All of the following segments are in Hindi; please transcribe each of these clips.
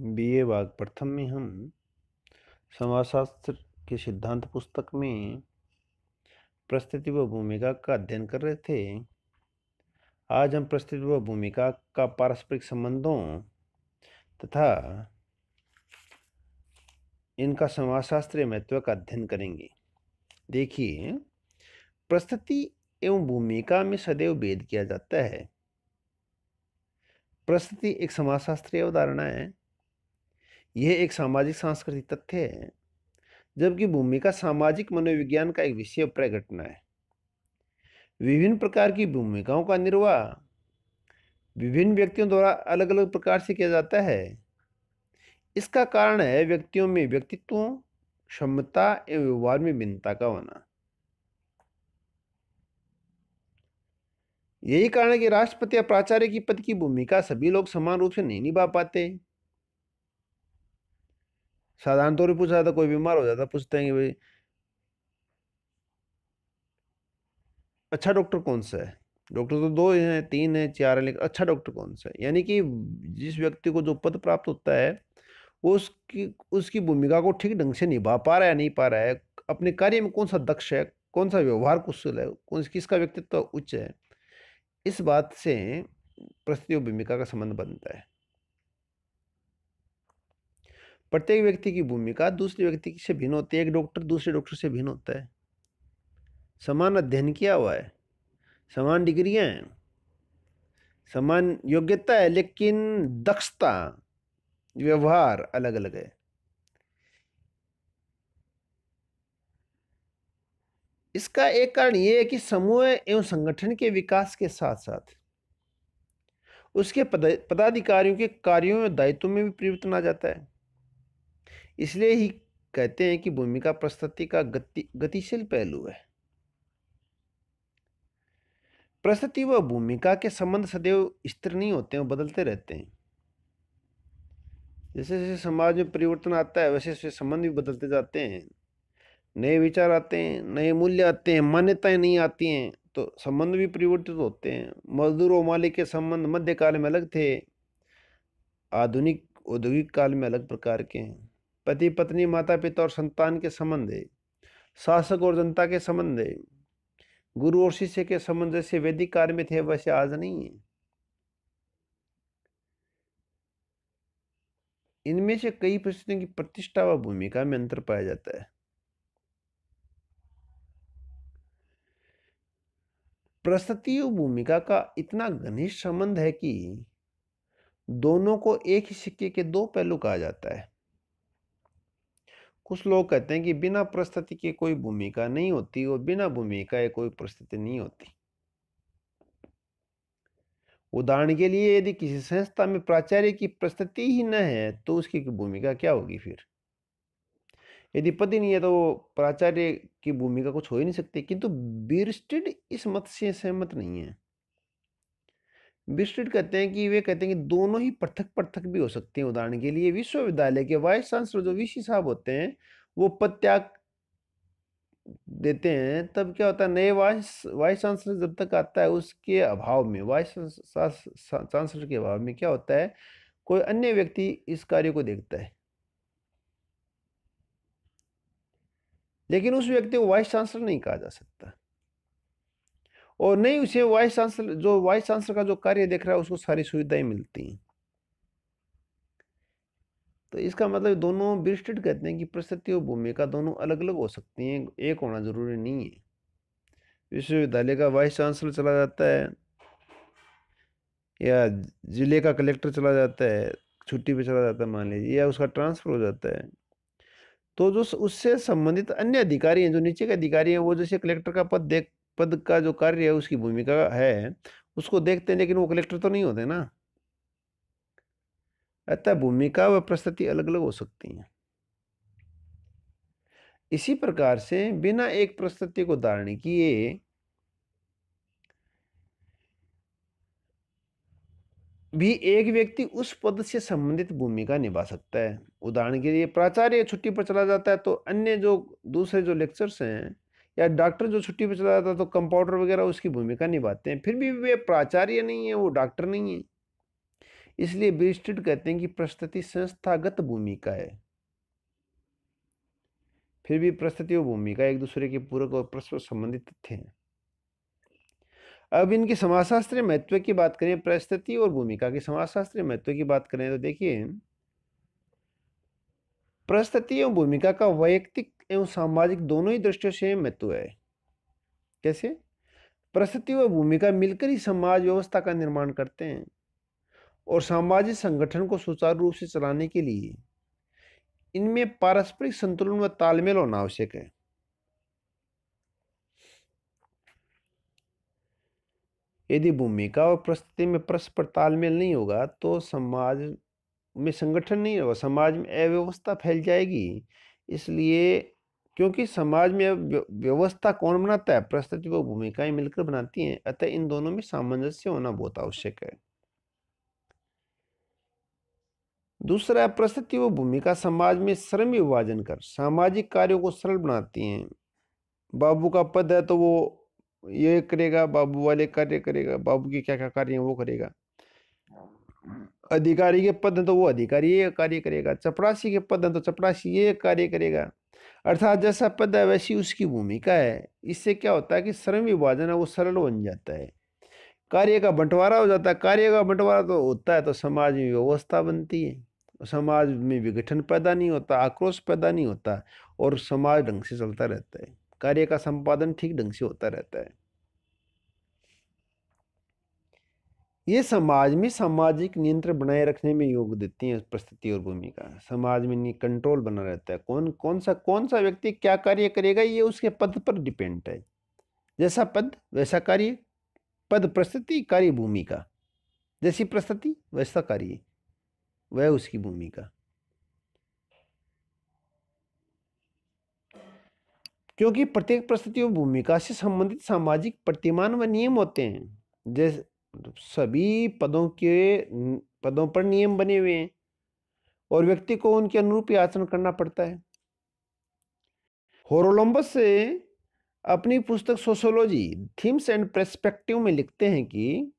ए भाग प्रथम में हम समाजशास्त्र के सिद्धांत पुस्तक में प्रस्तुति व भूमिका का अध्ययन कर रहे थे आज हम प्रस्तुति व भूमिका का पारस्परिक संबंधों तथा इनका समाजशास्त्रीय महत्व का अध्ययन करेंगे देखिए प्रस्तुति एवं भूमिका में सदैव भेद किया जाता है प्रस्तुति एक समाजशास्त्रीय अवधारणा है यह एक सामाजिक सांस्कृतिक तथ्य है जबकि भूमिका सामाजिक मनोविज्ञान का एक विषय प्रघटना है विभिन्न प्रकार की भूमिकाओं का निर्वाह विभिन्न व्यक्तियों द्वारा अलग अलग प्रकार से किया जाता है इसका कारण है व्यक्तियों में व्यक्तित्व क्षमता एवं व्यवहार में भिन्नता का होना यही कारण है कि राष्ट्रपति या प्राचार्य की पद की भूमिका सभी लोग समान रूप से नहीं निभा पाते साधारण तौर पर पूछा जाता कोई बीमार हो जाता पूछते हैं कि भाई अच्छा डॉक्टर कौन सा है डॉक्टर तो दो हैं तीन हैं चार हैं लेकिन अच्छा डॉक्टर कौन सा है यानी कि जिस व्यक्ति को जो पद प्राप्त होता है वो उसकी उसकी भूमिका को ठीक ढंग से निभा पा रहा है नहीं पा रहा है अपने कार्य में कौन सा दक्ष है कौन सा व्यवहार कुशल है कौन किसका व्यक्तित्व उच्च है इस बात से प्रस्तुति और भूमिका का संबंध बनता है प्रत्येक व्यक्ति की भूमिका दूसरे व्यक्ति से भिन्न होती है एक डॉक्टर दूसरे डॉक्टर से भिन्न होता है समान अध्ययन किया हुआ है समान डिग्रियाँ हैं समान योग्यता है लेकिन दक्षता व्यवहार अलग अलग है इसका एक कारण यह है कि समूह एवं संगठन के विकास के साथ साथ उसके पदाधिकारियों के कार्यों और दायित्वों में भी परिवर्तन आ जाता है इसलिए ही कहते हैं कि भूमिका प्रस्तुति का गति गतिशील पहलू है प्रस्तुति व भूमिका के संबंध सदैव स्थिर नहीं होते हैं बदलते रहते हैं जैसे जैसे समाज में परिवर्तन आता है वैसे वैसे संबंध भी बदलते जाते हैं नए विचार आते हैं नए मूल्य आते हैं मान्यताएं नहीं आती हैं तो संबंध भी परिवर्तित होते हैं मजदूर और मालिक के संबंध मध्यकाल में अलग थे आधुनिक औद्योगिक काल में अलग प्रकार के हैं पति पत्नी माता पिता और संतान के संबंध शासक और जनता के संबंध गुरु और शिष्य के संबंध जैसे वैदिक कार्य में थे वैसे आज नहीं है इनमें से कई प्रश्न की प्रतिष्ठा व भूमिका में अंतर पाया जाता है प्रस्तुति भूमिका का इतना घनिष्ठ संबंध है कि दोनों को एक ही सिक्के के दो पहलू कहा जाता है कुछ लोग कहते हैं कि बिना परिस्थिति की कोई भूमिका नहीं होती और बिना भूमिका कोई परिस्थिति नहीं होती उदाहरण के लिए यदि किसी संस्था में प्राचार्य की प्रस्तुति ही न है तो उसकी भूमिका क्या होगी फिर यदि पति नहीं है तो प्राचार्य की भूमिका कुछ हो ही नहीं सकती किंतु बिरस्टिड इस मत से सहमत नहीं है विस्तृत कहते हैं कि वे कहते हैं कि दोनों ही पृथक पृथक भी हो सकते हैं उदाहरण के लिए विश्वविद्यालय के वाइस चांसलर जो वीसी साहब होते हैं वो पद त्याग देते हैं तब क्या होता है नए वाइस वाइस चांसलर जब तक आता है उसके अभाव में वाइस चांसलर के अभाव में क्या होता है कोई अन्य व्यक्ति इस कार्य को देखता है लेकिन उस व्यक्ति को वाइस चांसलर नहीं कहा जा सकता और नहीं उसे वाइस चांसलर जो वाइस चांसलर का जो कार्य देख रहा है उसको सारी सुविधाएं मिलती हैं तो इसका मतलब दोनों विशिष्ट कहते हैं कि प्रस्तुति और भूमिका दोनों अलग अलग हो सकती हैं एक होना जरूरी नहीं है विश्वविद्यालय का वाइस चांसलर चला जाता है या जिले का कलेक्टर चला जाता है छुट्टी पे चला जाता है मान लीजिए या उसका ट्रांसफ़र हो जाता है तो जो उससे संबंधित अन्य अधिकारी हैं जो नीचे के अधिकारी हैं वो जैसे कलेक्टर का पद देख पद का जो कार्य है उसकी भूमिका है उसको देखते हैं लेकिन वो कलेक्टर तो नहीं होते ना अतः भूमिका व प्रस्तुति अलग अलग हो सकती हैं इसी प्रकार से बिना एक प्रस्तुति को धारण किए भी एक व्यक्ति उस पद से संबंधित भूमिका निभा सकता है उदाहरण के लिए प्राचार्य छुट्टी पर चला जाता है तो अन्य जो दूसरे जो लेक्चर्स हैं या डॉक्टर जो छुट्टी पर चला जाता तो कंपाउंडर वगैरह उसकी भूमिका निभाते हैं फिर भी वे प्राचार्य नहीं है वो डॉक्टर नहीं है इसलिए ब्रिस्टेड कहते हैं कि प्रस्तुति संस्थागत भूमिका है फिर भी प्रस्तुति और भूमिका एक दूसरे के पूरक और परस्पर संबंधित तथ्य हैं अब इनकी समाजशास्त्रीय महत्व की बात करें प्रस्तुति और भूमिका की समाजशास्त्रीय महत्व की बात करें तो देखिए प्रस्तुति और भूमिका का वैयक्तिक एवं सामाजिक दोनों ही दृष्टियों से महत्व है कैसे प्रस्तुति व भूमिका मिलकर ही समाज व्यवस्था का निर्माण करते हैं और सामाजिक संगठन को सुचारू रूप से चलाने के लिए इनमें पारस्परिक संतुलन व तालमेल होना आवश्यक है यदि भूमिका और प्रस्तुति में परस्पर तालमेल नहीं होगा तो समाज में संगठन नहीं होगा समाज में अव्यवस्था फैल जाएगी इसलिए क्योंकि समाज में अब व्यवस्था कौन बनाता है प्रस्तुति व भूमिकाएं मिलकर बनाती हैं अतः इन दोनों में सामंजस्य होना बहुत आवश्यक है दूसरा है प्रस्तुति व भूमिका समाज में श्रम विभाजन कर सामाजिक कार्यों को सरल बनाती हैं बाबू का पद है तो वो ये करेगा बाबू वाले कार्य करेगा बाबू के क्या क्या कार्य हैं वो करेगा अधिकारी के पद हैं तो वो अधिकारी ये कार्य करेगा चपरासी के पद हैं तो चपरासी ये कार्य करेगा अर्थात जैसा पद है वैसी उसकी भूमिका है इससे क्या होता है कि श्रम विभाजन है वो सरल बन जाता है कार्य का बंटवारा हो जाता है कार्य का बंटवारा तो होता है तो समाज में व्यवस्था बनती है समाज में विघटन पैदा नहीं होता आक्रोश पैदा नहीं होता और समाज ढंग से चलता रहता है कार्य का संपादन ठीक ढंग से होता रहता है ये समाज में सामाजिक नियंत्रण बनाए रखने में योग देती हैं परिस्थिति और भूमिका समाज में कंट्रोल बना रहता है कौन कौन सा कौन सा व्यक्ति क्या कार्य करेगा ये उसके पद पर डिपेंड है जैसा पद वैसा कार्य पद परिस्थिति कार्य भूमिका जैसी परिस्थिति वैसा कार्य वह उसकी भूमिका क्योंकि प्रत्येक परिस्थिति और भूमिका से संबंधित सामाजिक प्रतिमान व नियम होते हैं जैसे मतलब सभी पदों के पदों पर नियम बने हुए हैं और व्यक्ति को उनके अनुरूप ही आचरण करना पड़ता है होरोलम्बस से अपनी पुस्तक सोशोलॉजी थीम्स एंड प्रस्पेक्टिव में लिखते हैं कि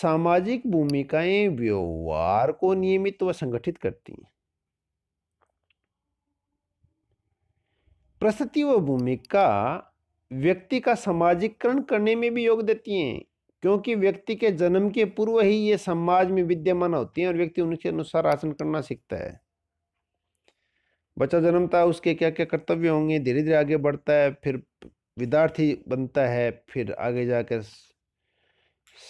सामाजिक भूमिकाएं व्यवहार को नियमित व संगठित करती हैं प्रस्तुति व भूमिका व्यक्ति का सामाजिकरण करने में भी योग देती हैं क्योंकि व्यक्ति के जन्म के पूर्व ही ये समाज में विद्यमान होती हैं और व्यक्ति उनके अनुसार आचरण करना सीखता है बच्चा जन्मता है उसके क्या क्या कर्तव्य होंगे धीरे धीरे आगे बढ़ता है फिर विद्यार्थी बनता है फिर आगे जाकर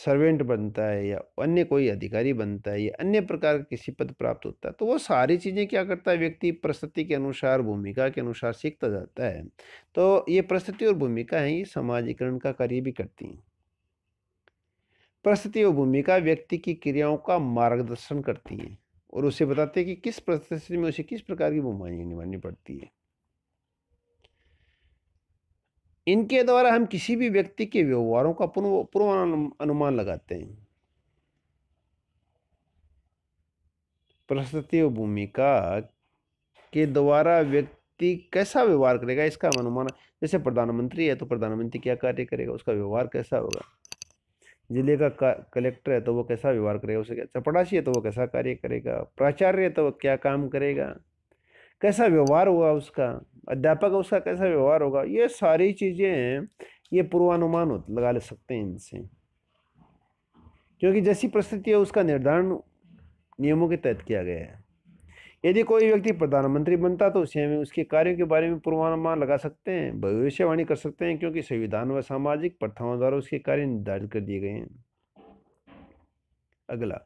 सर्वेंट बनता है या अन्य कोई अधिकारी बनता है या अन्य प्रकार का किसी पद प्राप्त होता है तो वो सारी चीज़ें क्या करता है व्यक्ति परिस्थिति के अनुसार भूमिका के अनुसार सीखता जाता है तो ये परिस्थिति और भूमिका है ये समाजीकरण का कार्य भी करती हैं परिस्थिति और भूमिका व्यक्ति की क्रियाओं का मार्गदर्शन करती है और उसे बताते हैं कि किस परिस्थिति में उसे किस प्रकार की भूमिका निभानी पड़ती है इनके द्वारा हम किसी भी व्यक्ति के व्यवहारों का पूर्व पूर्व अनुमान लगाते हैं परिस्थिति और भूमिका के द्वारा व्यक्ति कैसा व्यवहार करेगा इसका अनुमान जैसे प्रधानमंत्री है तो प्रधानमंत्री क्या कार्य करेगा उसका व्यवहार कैसा होगा जिले का, कलेक्टर है तो वो कैसा व्यवहार करेगा उसे चपड़ासी है तो वो कैसा कार्य करेगा प्राचार्य है तो वो क्या काम करेगा कैसा व्यवहार होगा उसका अध्यापक उसका कैसा व्यवहार होगा ये सारी चीज़ें ये पूर्वानुमान लगा ले सकते हैं इनसे क्योंकि जैसी परिस्थिति है उसका निर्धारण नियमों के तहत किया गया है यदि कोई व्यक्ति प्रधानमंत्री बनता तो उसे हमें उसके कार्यों के बारे में पूर्वानुमान लगा सकते हैं भविष्यवाणी कर सकते हैं क्योंकि संविधान व सामाजिक प्रथाओं द्वारा उसके कार्य निर्धारित कर दिए गए हैं अगला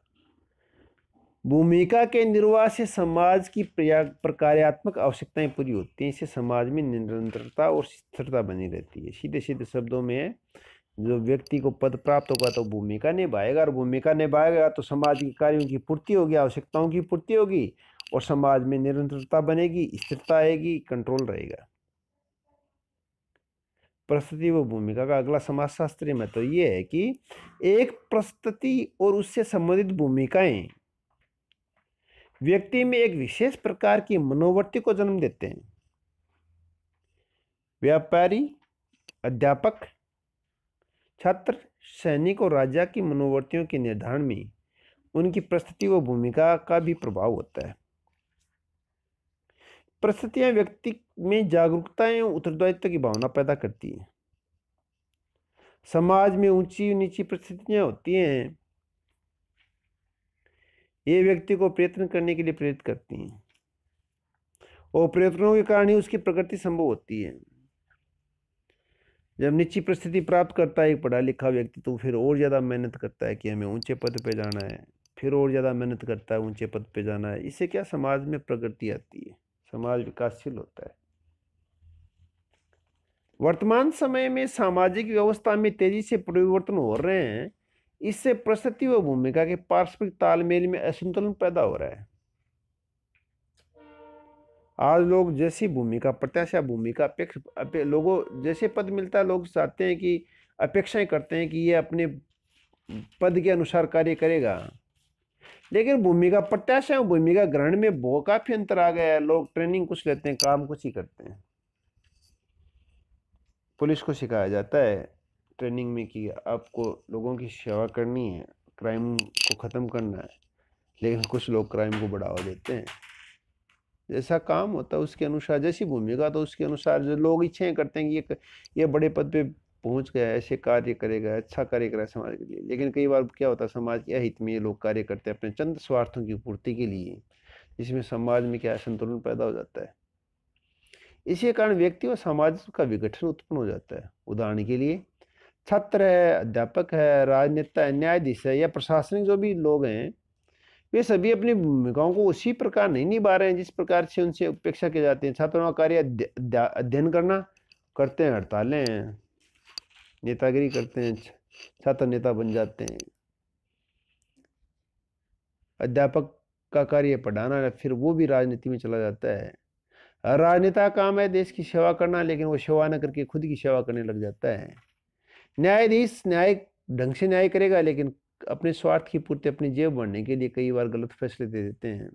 भूमिका के निर्वाह से समाज की प्रकार्यात्मक आवश्यकताएं पूरी होती हैं इससे समाज में निरंतरता और स्थिरता बनी रहती है सीधे सीधे शब्दों में जो व्यक्ति को पद प्राप्त होगा तो भूमिका निभाएगा और भूमिका निभाएगा तो समाज के कार्यों की पूर्ति होगी आवश्यकताओं की पूर्ति होगी और समाज में निरंतरता बनेगी स्थिरता आएगी कंट्रोल रहेगा प्रस्तुति व भूमिका का अगला समाजशास्त्रीय महत्व तो ये है कि एक प्रस्तुति और उससे संबंधित भूमिकाएं व्यक्ति में एक विशेष प्रकार की मनोवृत्ति को जन्म देते हैं व्यापारी अध्यापक छात्र सैनिक और राजा की मनोवृत्तियों के निर्धारण में उनकी प्रस्तुति व भूमिका का भी प्रभाव होता है परिस्थितियाँ व्यक्ति में जागरूकता एवं उत्तरदायित्व की भावना पैदा करती हैं समाज में ऊंची नीची परिस्थितियाँ होती हैं ये व्यक्ति को प्रयत्न करने के लिए प्रेरित करती हैं और प्रयत्नों के कारण ही उसकी प्रकृति संभव होती है जब निची परिस्थिति प्राप्त करता है एक पढ़ा लिखा व्यक्ति तो फिर और ज़्यादा मेहनत करता है कि हमें ऊंचे पद पे जाना है फिर और ज़्यादा मेहनत करता है ऊंचे पद पे जाना है इससे क्या समाज में प्रगति आती है समाज विकासशील होता है वर्तमान समय में सामाजिक व्यवस्था में तेजी से परिवर्तन हो रहे हैं इससे प्रस्तुति व भूमिका के पारस्परिक तालमेल में असंतुलन पैदा हो रहा है आज लोग जैसी भूमिका प्रत्याशा भूमिका अपेक्ष अपे, लोगों जैसे पद मिलता है लोग चाहते हैं कि अपेक्षाएं करते हैं कि ये अपने पद के अनुसार कार्य करेगा लेकिन भूमिका प्रत्याशा और भूमिका ग्रहण में बहुत काफ़ी अंतर आ गया है लोग ट्रेनिंग कुछ लेते हैं काम कुछ ही करते हैं पुलिस को सिखाया जाता है ट्रेनिंग में कि आपको लोगों की सेवा करनी है क्राइम को ख़त्म करना है लेकिन कुछ लोग क्राइम को बढ़ावा देते हैं जैसा काम होता है उसके अनुसार जैसी भूमिका तो उसके अनुसार जो लोग इच्छाएँ करते हैं कि ये ये बड़े पद पे पहुंच गया ऐसे कार्य करेगा अच्छा कार्य करेगा समाज के लिए लेकिन कई बार क्या होता है समाज के अहित में ये लोग कार्य करते हैं अपने चंद स्वार्थों की पूर्ति के लिए जिसमें समाज में क्या संतुलन पैदा हो जाता है इसी कारण व्यक्ति और समाज का विघटन उत्पन्न हो जाता है उदाहरण के लिए छात्र है अध्यापक है राजनेता है न्यायाधीश है या प्रशासनिक जो भी लोग हैं वे सभी अपनी भूमिकाओं को उसी प्रकार नहीं निभा रहे हैं जिस प्रकार से उनसे अपेक्षा की जाती है छात्रों का कार्य अध्ययन करना करते हैं हड़तालें नेतागिरी करते हैं छात्र नेता बन जाते हैं अध्यापक का कार्य पढ़ाना है फिर वो भी राजनीति में चला जाता है राजनेता काम है देश की सेवा करना लेकिन वो सेवा न करके खुद की सेवा करने लग जाता है न्यायाधीश न्याय ढंग से न्याय करेगा लेकिन अपने स्वार्थ की पूर्ति अपनी जेब बढ़ने के लिए कई बार गलत फैसले दे देते हैं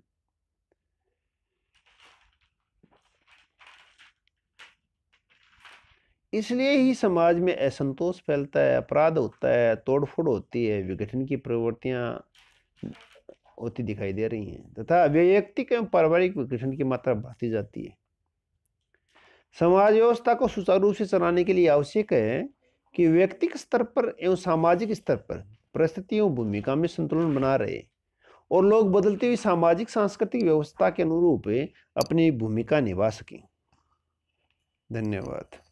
इसलिए ही समाज में असंतोष फैलता है अपराध होता है तोड़फोड़ होती है विघटन की प्रवृत्तियाँ होती दिखाई दे रही हैं तथा व्यक्तिक एवं पारिवारिक विघटन की मात्रा बढ़ती जाती है समाज व्यवस्था को सुचारू रूप से चलाने के लिए आवश्यक है कि व्यक्तिक स्तर पर एवं सामाजिक स्तर पर परिस्थितियों भूमिका में संतुलन बना रहे और लोग बदलती हुई सामाजिक सांस्कृतिक व्यवस्था के अनुरूप अपनी भूमिका निभा सकें धन्यवाद